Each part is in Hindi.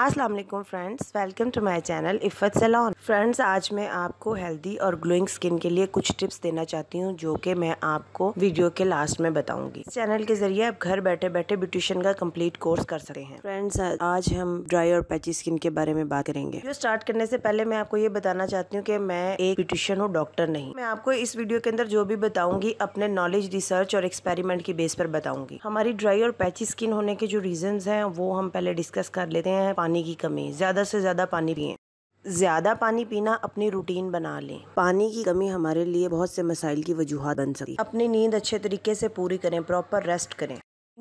अस्सलाम वालेकुम friends welcome to my channel Ifat salon friends आज मैं आपको हेल्दी और ग्लोइंग स्किन के लिए कुछ टिप्स देना चाहती हूँ जो कि मैं आपको वीडियो के लास्ट में बताऊंगी इस चैनल के जरिए आप घर बैठे बैठे ब्यूटिशियन का कंप्लीट कोर्स कर सकते हैं फ्रेंड्स आज हम ड्राई और पैची स्किन के बारे में बात करेंगे जो स्टार्ट करने से पहले मैं आपको ये बताना चाहती हूँ की मैं एक ब्यूटिशियन हूँ डॉक्टर नहीं मैं आपको इस वीडियो के अंदर जो भी बताऊंगी अपने नॉलेज रिसर्च और एक्सपेरिमेंट की बेस पर बताऊंगी हमारी ड्राई और पैची स्किन होने के जो रीजन है वो हम पहले डिस्कस कर लेते हैं पानी की कमी ज़्यादा से ज़्यादा पानी पिए ज़्यादा पानी पीना अपनी रूटीन बना लें पानी की कमी हमारे लिए बहुत से मसाइल की वजूहत बन सकती है अपनी नींद अच्छे तरीके से पूरी करें प्रॉपर रेस्ट करें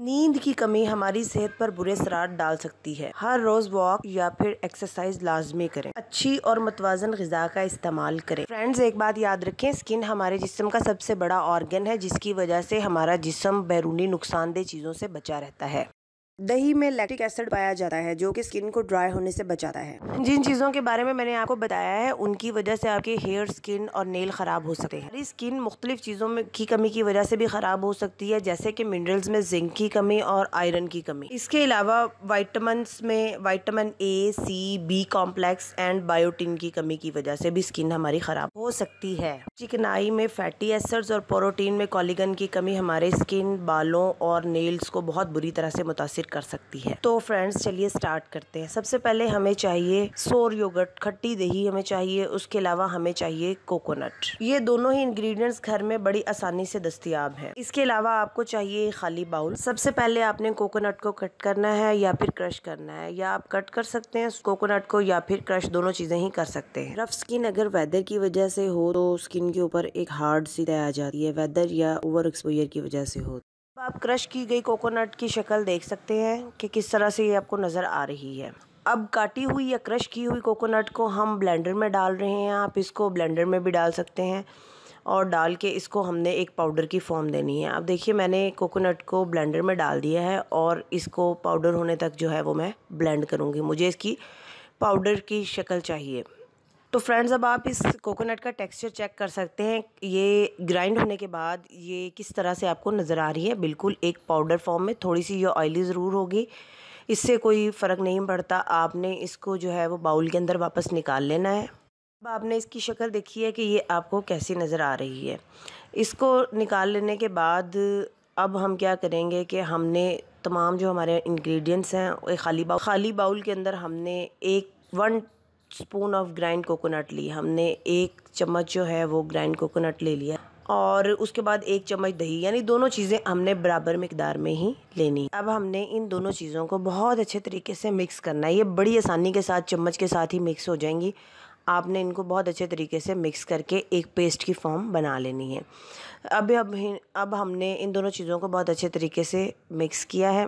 नींद की कमी हमारी सेहत पर बुरे सरार डाल सकती है हर रोज वॉक या फिर एक्सरसाइज लाजमी करें अच्छी और मतवाजन गजा का इस्तेमाल करें फ्रेंड्स एक बात याद रखें स्किन हमारे जिस्म का सबसे बड़ा ऑर्गन है जिसकी वजह से हमारा जिस्म बैरूनी नुकसानदेह चीज़ों से बचा रहता है दही में लैक्टिक एसिड पाया जाता है जो कि स्किन को ड्राई होने से बचाता है जिन चीज़ों के बारे में मैंने आपको बताया है उनकी वजह से आपके हेयर स्किन और नेल ख़राब हो सकते हैं हमारी स्किन मुख्तलिफ चीज़ों में की कमी की वजह से भी ख़राब हो सकती है जैसे कि मिनरल्स में जिंक की कमी और आयरन की कमी इसके अलावा वाइटमिन में vitamin A C B complex and biotin की कमी की वजह से भी स्किन हमारी ख़राब हो सकती है चिकनाई में फैटी एसड्स और प्रोटीन में कॉलिगन की कमी हमारे स्किन बालों और नेल्स को बहुत बुरी तरह से मुतासर हेल्प कर सकती है तो फ्रेंड्स चलिए स्टार्ट करते हैं सबसे पहले हमें चाहिए सोर योगर्ट खट्टी दही हमें चाहिए उसके अलावा हमें चाहिए कोकोनट ये दोनों ही इंग्रेडिएंट्स घर में बड़ी आसानी से दस्तियाब है इसके अलावा आपको चाहिए खाली बाउल सबसे पहले आपने कोकोनट को कट करना है या फिर क्रश करना है या आप कट कर सकते हैं कोकोनट को या फिर क्रश दोनों चीजें ही कर सकते हैं रफ स्किन अगर वेदर की वजह से हो तो स्किन के ऊपर एक हार्ड सी आ जाती है वेदर या ओवर एक्सपोजर की वजह से हो आप क्रश की गई कोकोनट की शक्ल देख सकते हैं कि किस तरह से ये आपको नज़र आ रही है अब काटी हुई या क्रश की हुई कोकोनट को हम ब्लेंडर में डाल रहे हैं आप इसको ब्लेंडर में भी डाल सकते हैं और डाल के इसको हमने एक पाउडर की फॉर्म देनी है अब देखिए मैंने कोकोनट को ब्लेंडर में डाल दिया है और इसको पाउडर होने तक जो है वो मैं ब्लेंड करूँगी मुझे इसकी पाउडर की शक्ल चाहिए तो फ्रेंड्स अब आप इस कोकोनट का टेक्सचर चेक कर सकते हैं ये ग्राइंड होने के बाद ये किस तरह से आपको नज़र आ रही है बिल्कुल एक पाउडर फॉर्म में थोड़ी सी ये ऑयली ज़रूर होगी इससे कोई फ़र्क नहीं पड़ता आपने इसको जो है वो बाउल के अंदर वापस निकाल लेना है अब आपने इसकी शक्ल देखी है कि ये आपको कैसी नज़र आ रही है इसको निकाल लेने के बाद अब हम क्या करेंगे कि हमने तमाम जो हमारे इंग्रेडिएंट्स हैं खाली बाउल खाली बाउल के अंदर हमने एक one spoon of grind coconut ली हमने एक चम्मच जो है वो ग्राइंड कोकोनट ले लिया और उसके बाद एक चम्मच दही यानी दोनों चीज़ें हमने बराबर मकदार में ही लेनी अब हमने इन दोनों चीज़ों को बहुत अच्छे तरीके से मिक्स करना है ये बड़ी आसानी के साथ चम्मच के साथ ही मिक्स हो जाएंगी आपने इनको बहुत अच्छे तरीके से मिक्स करके एक पेस्ट की फॉर्म बना लेनी है अब अब अब हमने इन दोनों चीज़ों को बहुत अच्छे तरीके से मिक्स किया है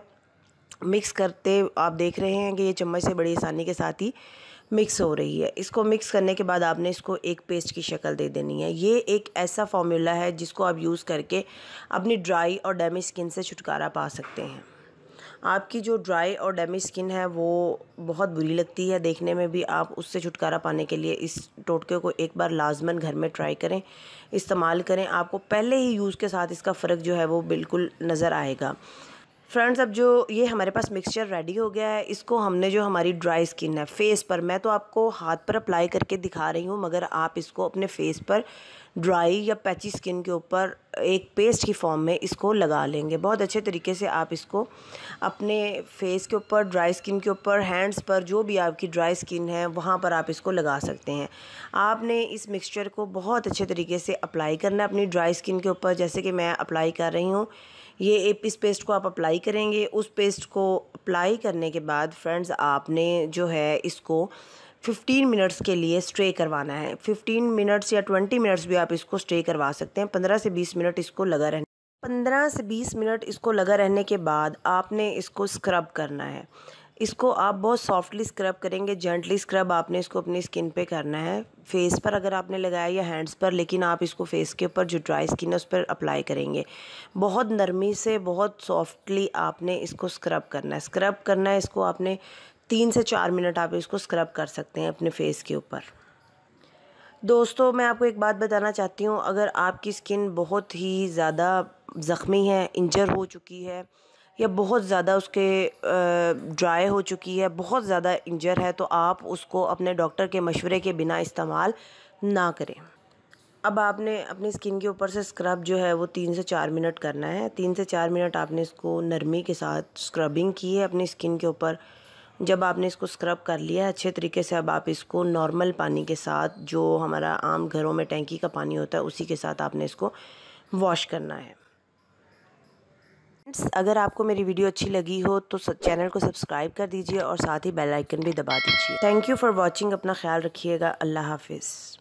मिक्स करते आप देख रहे हैं कि ये चम्मच से बड़ी आसानी के साथ ही मिक्स हो रही है इसको मिक्स करने के बाद आपने इसको एक पेस्ट की शक्ल दे देनी है ये एक ऐसा फॉर्मूला है जिसको आप यूज़ करके अपनी ड्राई और डैमेज स्किन से छुटकारा पा सकते हैं आपकी जो ड्राई और डैमेज स्किन है वो बहुत बुरी लगती है देखने में भी आप उससे छुटकारा पाने के लिए इस टोटके को एक बार लाजमन घर में ट्राई करें इस्तेमाल करें आपको पहले ही यूज़ के साथ इसका फ़र्क जो है वो बिल्कुल नज़र आएगा फ्रेंड्स अब जो ये हमारे पास मिक्सचर रेडी हो गया है इसको हमने जो हमारी ड्राई स्किन है फेस पर मैं तो आपको हाथ पर अप्लाई करके दिखा रही हूँ मगर आप इसको अपने फेस पर ड्राई या पैची स्किन के ऊपर एक पेस्ट की फॉर्म में इसको लगा लेंगे बहुत अच्छे तरीके से आप इसको अपने फेस के ऊपर ड्राई स्किन के ऊपर हैंड्स पर जो भी आपकी ड्राई स्किन है वहाँ पर आप इसको लगा सकते हैं आपने इस मिक्सचर को बहुत अच्छे तरीके से अप्लाई करना है अपनी ड्राई स्किन के ऊपर जैसे कि मैं अप्लाई कर रही हूँ ये इस पेस्ट को आप अप्लाई करेंगे उस पेस्ट को अप्लाई करने के बाद फ्रेंड्स आपने जो है इसको फिफ्टीन मिनट्स के लिए स्ट्रे करवाना है फिफ्टीन मिनट्स या ट्वेंटी मिनट्स भी आप इसको स्ट्रे करवा सकते हैं पंद्रह से बीस मिनट इसको लगा रहना पंद्रह से बीस मिनट इसको लगा रहने के बाद आपने इसको स्क्रब करना है इसको आप बहुत सॉफ्टली स्क्रब करेंगे जेंटली स्क्रब आपने इसको अपनी स्किन पे करना है फेस पर अगर आपने लगाया या हैंड्स पर लेकिन आप इसको फेस के ऊपर जो ड्राई स्किन है उस पर अप्लाई करेंगे बहुत नरमी से बहुत सॉफ्टली आपने इसको स्क्रब करना है स्क्रब करना है इसको आपने तीन से चार मिनट आप इसको स्क्रब कर सकते हैं अपने फेस के ऊपर दोस्तों मैं आपको एक बात बताना चाहती हूँ अगर आपकी स्किन बहुत ही ज़्यादा ज़ख्मी है इंजर हो चुकी है या बहुत ज़्यादा उसके ड्राई हो चुकी है बहुत ज़्यादा इंजर है तो आप उसको अपने डॉक्टर के मशवरे के बिना इस्तेमाल ना करें अब आपने अपनी स्किन के ऊपर से स्क्रब जो है वो तीन से चार मिनट करना है तीन से चार मिनट आपने इसको नरमी के साथ स्क्रबिंग की है अपनी स्किन के ऊपर जब आपने इसको स्क्रब कर लिया है अच्छे तरीके से अब आप इसको नॉर्मल पानी के साथ जो हमारा आम घरों में टैंकी का पानी होता है उसी के साथ आपने इसको वॉश करना है अगर आपको मेरी वीडियो अच्छी लगी हो तो चैनल को सब्सक्राइब कर दीजिए और साथ ही बेल आइकन भी दबा दीजिए थैंक यू फॉर वॉचिंग अपना ख्याल रखिएगा अल्लाह हाफिज़